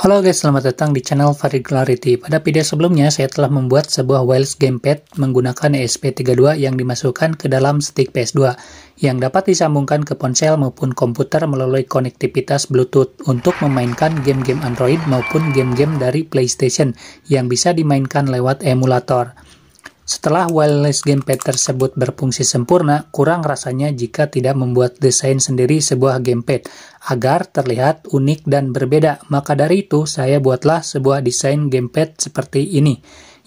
Halo guys, selamat datang di channel Farid Clarity. Pada video sebelumnya, saya telah membuat sebuah wireless gamepad menggunakan ESP32 yang dimasukkan ke dalam stick PS2 yang dapat disambungkan ke ponsel maupun komputer melalui konektivitas Bluetooth untuk memainkan game-game Android maupun game-game dari PlayStation yang bisa dimainkan lewat emulator. Setelah wireless gamepad tersebut berfungsi sempurna, kurang rasanya jika tidak membuat desain sendiri sebuah gamepad agar terlihat unik dan berbeda. Maka dari itu, saya buatlah sebuah desain gamepad seperti ini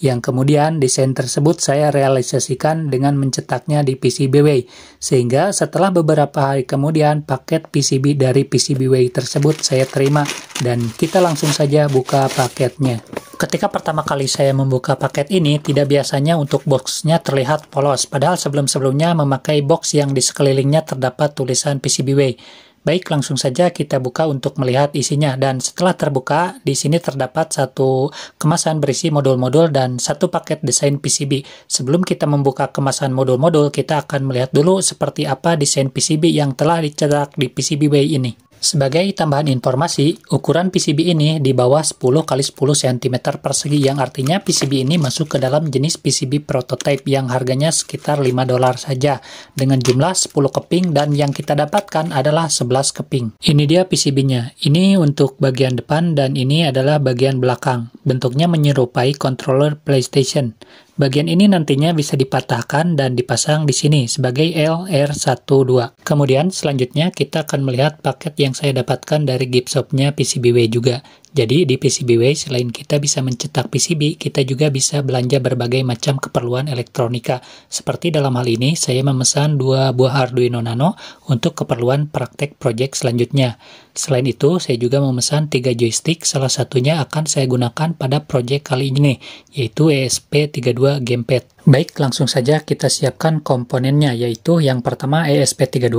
yang kemudian desain tersebut saya realisasikan dengan mencetaknya di PCBWay, sehingga setelah beberapa hari kemudian paket PCB dari PCBWay tersebut saya terima dan kita langsung saja buka paketnya. Ketika pertama kali saya membuka paket ini, tidak biasanya untuk boxnya terlihat polos, padahal sebelum-sebelumnya memakai box yang di sekelilingnya terdapat tulisan PCBWay. Baik, langsung saja kita buka untuk melihat isinya dan setelah terbuka, di sini terdapat satu kemasan berisi modul-modul dan satu paket desain PCB. Sebelum kita membuka kemasan modul-modul, kita akan melihat dulu seperti apa desain PCB yang telah dicetak di PCB Bay ini. Sebagai tambahan informasi, ukuran PCB ini di bawah 10 x 10 cm persegi yang artinya PCB ini masuk ke dalam jenis PCB prototype yang harganya sekitar 5 dolar saja dengan jumlah 10 keping dan yang kita dapatkan adalah 11 keping. Ini dia PCB-nya. Ini untuk bagian depan dan ini adalah bagian belakang. Bentuknya menyerupai controller PlayStation. Bagian ini nantinya bisa dipatahkan dan dipasang di sini sebagai LR12. Kemudian selanjutnya kita akan melihat paket yang saya dapatkan dari shopnya PCBWay juga. Jadi di PCBWay selain kita bisa mencetak PCB, kita juga bisa belanja berbagai macam keperluan elektronika. Seperti dalam hal ini, saya memesan dua buah Arduino Nano untuk keperluan praktek project selanjutnya. Selain itu, saya juga memesan tiga joystick, salah satunya akan saya gunakan pada proyek kali ini, yaitu ESP32 Gamepad. Baik, langsung saja kita siapkan komponennya, yaitu yang pertama ESP32,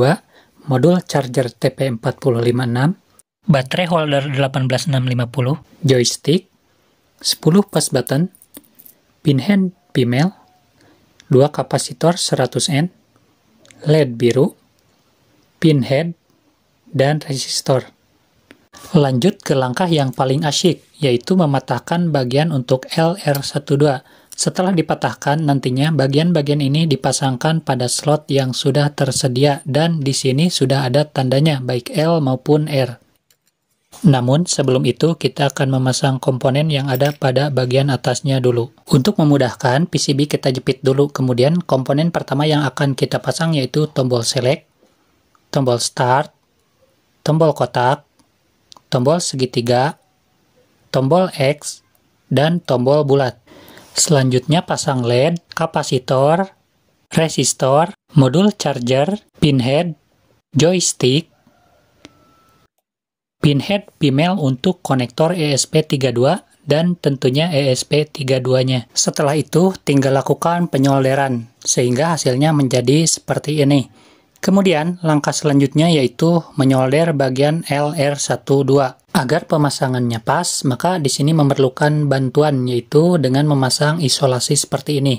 modul charger TP456, baterai holder 18650, joystick, 10 push button, pin hand female, 2 kapasitor 100N, LED biru, pin head, dan resistor. Lanjut ke langkah yang paling asyik, yaitu mematahkan bagian untuk LR12. Setelah dipatahkan, nantinya bagian-bagian ini dipasangkan pada slot yang sudah tersedia dan di sini sudah ada tandanya baik L maupun R. Namun, sebelum itu kita akan memasang komponen yang ada pada bagian atasnya dulu. Untuk memudahkan, PCB kita jepit dulu. Kemudian, komponen pertama yang akan kita pasang yaitu tombol select, tombol start, tombol kotak, tombol segitiga, tombol X, dan tombol bulat. Selanjutnya pasang LED, kapasitor, resistor, modul charger, pinhead, joystick, pinhead female untuk konektor ESP32 dan tentunya ESP32-nya. Setelah itu, tinggal lakukan penyolderan sehingga hasilnya menjadi seperti ini. Kemudian, langkah selanjutnya yaitu menyolder bagian LR12. Agar pemasangannya pas, maka di sini memerlukan bantuan yaitu dengan memasang isolasi seperti ini.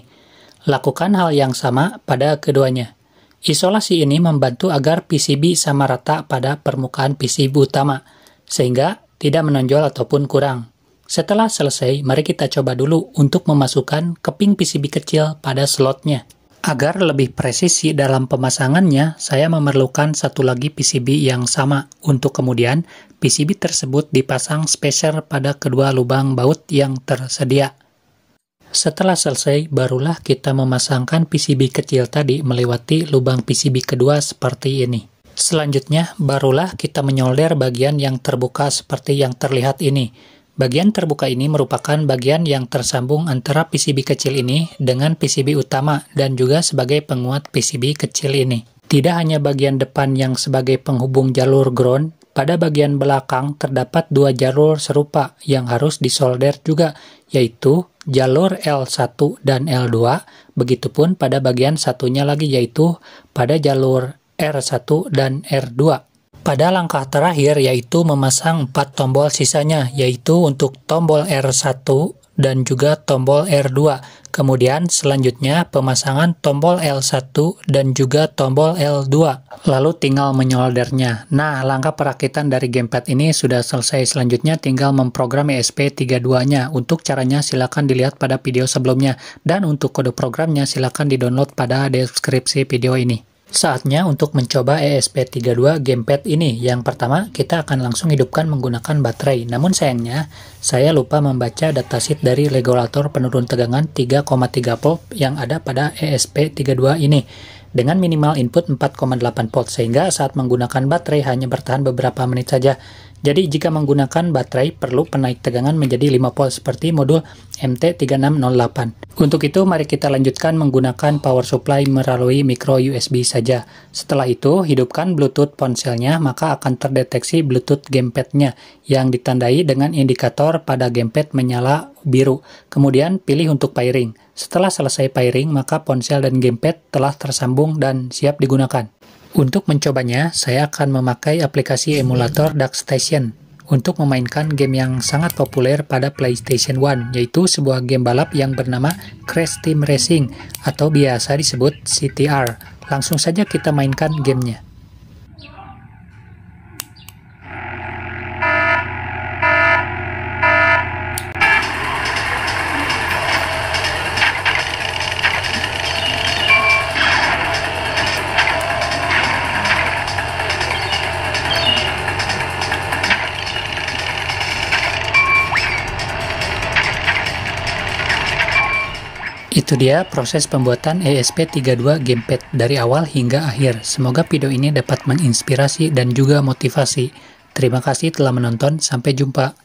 Lakukan hal yang sama pada keduanya. Isolasi ini membantu agar PCB sama rata pada permukaan PCB utama, sehingga tidak menonjol ataupun kurang. Setelah selesai, mari kita coba dulu untuk memasukkan keping PCB kecil pada slotnya. Agar lebih presisi dalam pemasangannya, saya memerlukan satu lagi PCB yang sama untuk kemudian PCB tersebut dipasang spacer pada kedua lubang baut yang tersedia. Setelah selesai, barulah kita memasangkan PCB kecil tadi melewati lubang PCB kedua seperti ini. Selanjutnya, barulah kita menyolder bagian yang terbuka seperti yang terlihat ini. Bagian terbuka ini merupakan bagian yang tersambung antara PCB kecil ini dengan PCB utama dan juga sebagai penguat PCB kecil ini. Tidak hanya bagian depan yang sebagai penghubung jalur ground, pada bagian belakang terdapat dua jalur serupa yang harus disolder juga, yaitu jalur L1 dan L2, begitupun pada bagian satunya lagi yaitu pada jalur R1 dan R2 pada langkah terakhir yaitu memasang 4 tombol sisanya yaitu untuk tombol R1 dan juga tombol R2. Kemudian selanjutnya pemasangan tombol L1 dan juga tombol L2. Lalu tinggal menyoldernya. Nah, langkah perakitan dari gamepad ini sudah selesai. Selanjutnya tinggal memprogram ESP32-nya. Untuk caranya silakan dilihat pada video sebelumnya dan untuk kode programnya silakan di-download pada deskripsi video ini. Saatnya untuk mencoba ESP32 gamepad ini. Yang pertama, kita akan langsung hidupkan menggunakan baterai. Namun sayangnya, saya lupa membaca datasheet dari regulator penurun tegangan 3,3 volt yang ada pada ESP32 ini dengan minimal input 4,8 volt sehingga saat menggunakan baterai hanya bertahan beberapa menit saja jadi jika menggunakan baterai perlu penaik tegangan menjadi 5 volt seperti modul MT3608. Untuk itu mari kita lanjutkan menggunakan power supply melalui micro USB saja. Setelah itu hidupkan Bluetooth ponselnya maka akan terdeteksi Bluetooth gamepadnya yang ditandai dengan indikator pada gamepad menyala biru. Kemudian pilih untuk pairing. Setelah selesai pairing maka ponsel dan gamepad telah tersambung dan siap digunakan. Untuk mencobanya, saya akan memakai aplikasi emulator Station untuk memainkan game yang sangat populer pada PlayStation 1, yaitu sebuah game balap yang bernama Crash Team Racing atau biasa disebut CTR. Langsung saja kita mainkan gamenya. Itu dia proses pembuatan ESP32 Gamepad dari awal hingga akhir. Semoga video ini dapat menginspirasi dan juga motivasi. Terima kasih telah menonton, sampai jumpa.